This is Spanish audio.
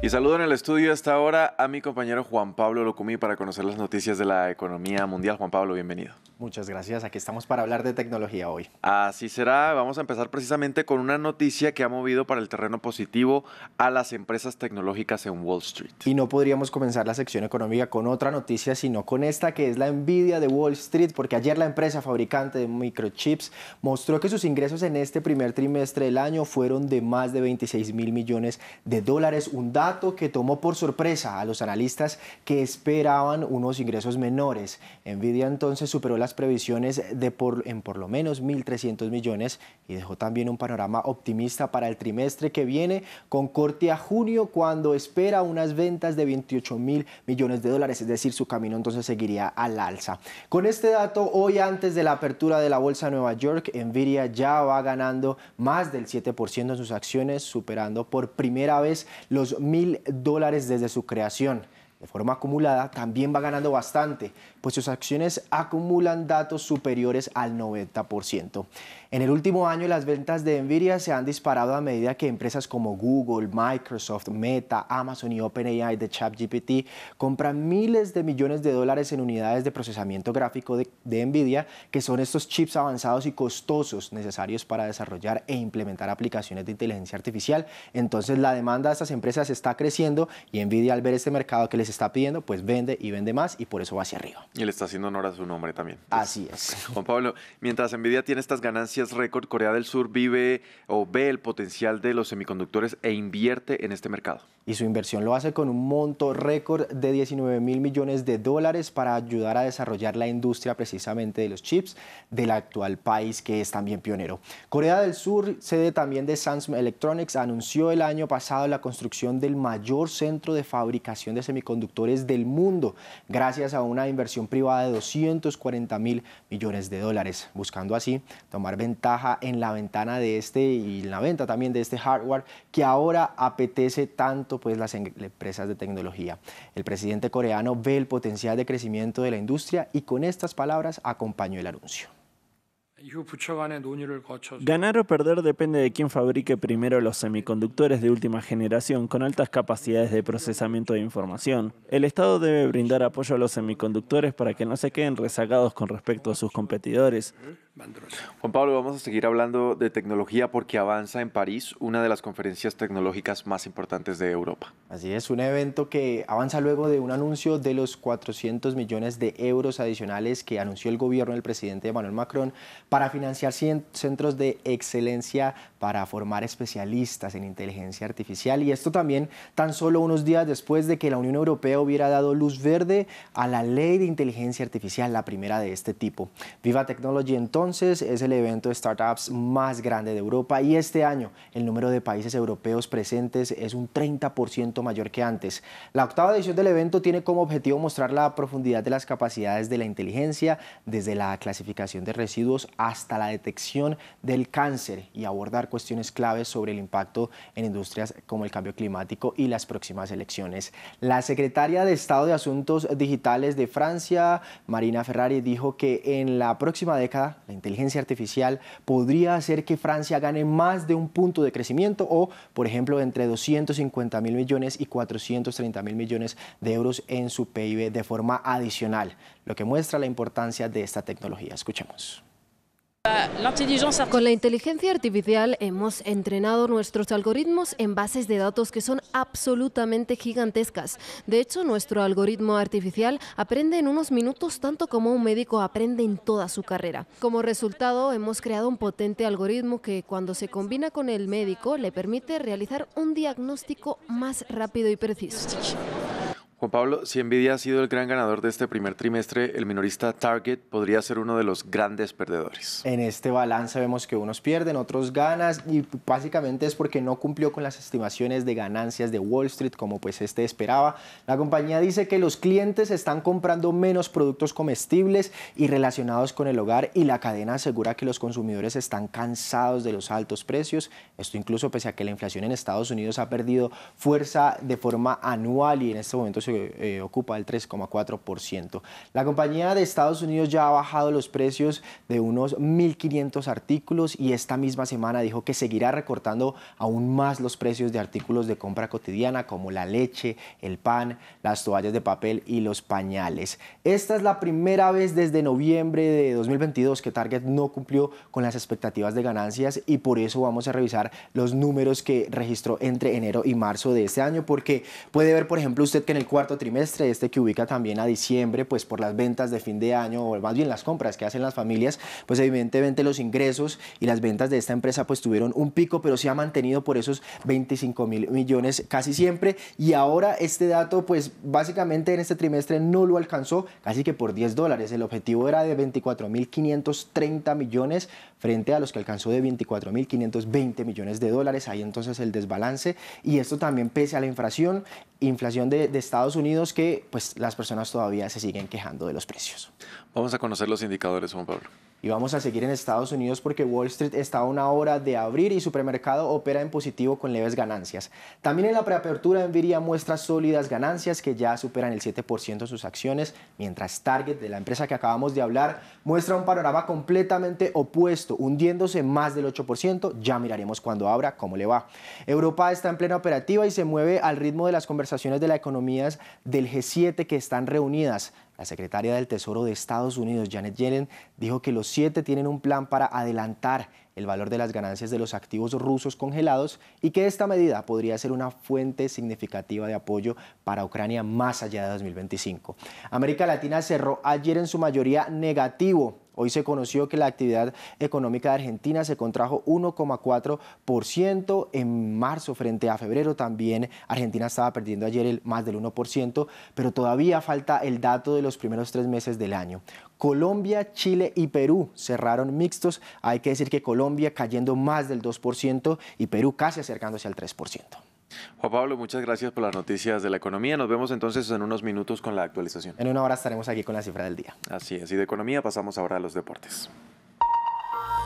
Y saludo en el estudio hasta ahora a mi compañero Juan Pablo Locumí para conocer las noticias de la economía mundial. Juan Pablo, bienvenido. Muchas gracias. Aquí estamos para hablar de tecnología hoy. Así será. Vamos a empezar precisamente con una noticia que ha movido para el terreno positivo a las empresas tecnológicas en Wall Street. Y no podríamos comenzar la sección económica con otra noticia, sino con esta que es la envidia de Wall Street, porque ayer la empresa fabricante de microchips mostró que sus ingresos en este primer trimestre del año fueron de más de 26 mil millones de dólares, un dato dato que tomó por sorpresa a los analistas que esperaban unos ingresos menores. Nvidia entonces superó las previsiones de por, en por lo menos 1.300 millones y dejó también un panorama optimista para el trimestre que viene con corte a junio cuando espera unas ventas de 28 mil millones de dólares, es decir, su camino entonces seguiría al alza. Con este dato, hoy antes de la apertura de la Bolsa de Nueva York, Nvidia ya va ganando más del 7% en sus acciones, superando por primera vez los mil mil dólares desde su creación de forma acumulada también va ganando bastante, pues sus acciones acumulan datos superiores al 90%. En el último año las ventas de Nvidia se han disparado a medida que empresas como Google, Microsoft, Meta, Amazon y OpenAI de ChatGPT compran miles de millones de dólares en unidades de procesamiento gráfico de, Nvidia, que son estos chips avanzados y costosos necesarios para desarrollar e implementar aplicaciones de inteligencia artificial. Entonces la demanda de estas empresas está creciendo y Nvidia al ver este mercado que les está pidiendo, pues vende y vende más y por eso va hacia arriba. Y le está haciendo honor a su nombre también. Así es. Juan Pablo, mientras Nvidia tiene estas ganancias récord, Corea del Sur vive o ve el potencial de los semiconductores e invierte en este mercado. Y su inversión lo hace con un monto récord de 19 mil millones de dólares para ayudar a desarrollar la industria precisamente de los chips del actual país que es también pionero. Corea del Sur, sede también de Samsung Electronics, anunció el año pasado la construcción del mayor centro de fabricación de semiconductores del mundo, gracias a una inversión privada de 240 mil millones de dólares, buscando así tomar ventaja en la ventana de este y la venta también de este hardware que ahora apetece tanto pues las em-, empresas de tecnología. El presidente coreano ve el potencial de crecimiento de la industria y con estas palabras acompañó el anuncio. Ganar o perder depende de quién fabrique primero los semiconductores de última generación con altas capacidades de procesamiento de información. El Estado debe brindar apoyo a los semiconductores para que no se queden rezagados con respecto a sus competidores. Juan Pablo, vamos a seguir hablando de tecnología porque avanza en París una de las conferencias tecnológicas más importantes de Europa. Así es, un evento que avanza luego de un anuncio de los 400 millones de euros adicionales que anunció el gobierno del presidente Emmanuel Macron para financiar centros de excelencia para formar especialistas en inteligencia artificial. Y esto también tan solo unos días después de que la Unión Europea hubiera dado luz verde a la ley de inteligencia artificial, la primera de este tipo. Viva Technology entonces entonces es el evento de startups más grande de Europa y este año el número de países europeos presentes es un 30% mayor que antes. La octava edición del evento tiene como objetivo mostrar la profundidad de las capacidades de la inteligencia desde la clasificación de residuos hasta la detección del cáncer y abordar cuestiones claves sobre el impacto en industrias como el cambio climático y las próximas elecciones. La secretaria de Estado de Asuntos Digitales de Francia, Marina Ferrari, dijo que en la próxima década la inteligencia artificial podría hacer que Francia gane más de un punto de crecimiento o, por ejemplo, entre 250 mil millones y 430 mil millones de euros en su PIB de forma adicional, lo que muestra la importancia de esta tecnología. Escuchemos. Con la inteligencia artificial hemos entrenado nuestros algoritmos en bases de datos que son absolutamente gigantescas. De hecho, nuestro algoritmo artificial aprende en unos minutos tanto como un médico aprende en toda su carrera. Como resultado, hemos creado un potente algoritmo que cuando se combina con el médico le permite realizar un diagnóstico más rápido y preciso. Juan Pablo, si Nvidia ha sido el gran ganador de este primer trimestre, el minorista Target podría ser uno de los grandes perdedores. En este balance vemos que unos pierden, otros ganan y básicamente es porque no cumplió con las estimaciones de ganancias de Wall Street como pues este esperaba. La compañía dice que los clientes están comprando menos productos comestibles y relacionados con el hogar y la cadena asegura que los consumidores están cansados de los altos precios. Esto incluso pese a que la inflación en Estados Unidos ha perdido fuerza de forma anual y en este momento eh, ocupa el 3,4%. La compañía de Estados Unidos ya ha bajado los precios de unos 1.500 artículos y esta misma semana dijo que seguirá recortando aún más los precios de artículos de compra cotidiana como la leche, el pan, las toallas de papel y los pañales. Esta es la primera vez desde noviembre de 2022 que Target no cumplió con las expectativas de ganancias y por eso vamos a revisar los números que registró entre enero y marzo de este año porque puede ver por ejemplo usted que en el cuarto trimestre, este que ubica también a diciembre, pues por las ventas de fin de año, o más bien las compras que hacen las familias, pues evidentemente los ingresos y las ventas de esta empresa pues tuvieron un pico, pero se ha mantenido por esos 25 mil millones casi siempre. Y ahora este dato, pues básicamente en este trimestre no lo alcanzó, casi que por 10 dólares. El objetivo era de 24 mil 530 millones frente a los que alcanzó de 24 mil 520 millones de dólares. Ahí entonces el desbalance. Y esto también pese a la inflación, inflación de, de Unidos que pues, las personas todavía se siguen quejando de los precios. Vamos a conocer los indicadores, Juan Pablo. Y vamos a seguir en Estados Unidos porque Wall Street está a una hora de abrir y supermercado opera en positivo con leves ganancias. También en la preapertura Nvidia muestra sólidas ganancias que ya superan el 7% de sus acciones, mientras Target, de la empresa que acabamos de hablar, muestra un panorama completamente opuesto, hundiéndose más del 8%. Ya miraremos cuando abra cómo le va. Europa está en plena operativa y se mueve al ritmo de las conversaciones de las economías del G7 que están reunidas. La secretaria del Tesoro de Estados Unidos, Janet Yellen, dijo que los siete tienen un plan para adelantar el valor de las ganancias de los activos rusos congelados y que esta medida podría ser una fuente significativa de apoyo para Ucrania más allá de 2025. América Latina cerró ayer en su mayoría negativo Hoy se conoció que la actividad económica de Argentina se contrajo 1,4% en marzo frente a febrero. También Argentina estaba perdiendo ayer el más del 1%, pero todavía falta el dato de los primeros tres meses del año. Colombia, Chile y Perú cerraron mixtos. Hay que decir que Colombia cayendo más del 2% y Perú casi acercándose al 3%. Juan Pablo, muchas gracias por las noticias de la economía. Nos vemos entonces en unos minutos con la actualización. En una hora estaremos aquí con la cifra del día. Así es, de economía pasamos ahora a los deportes.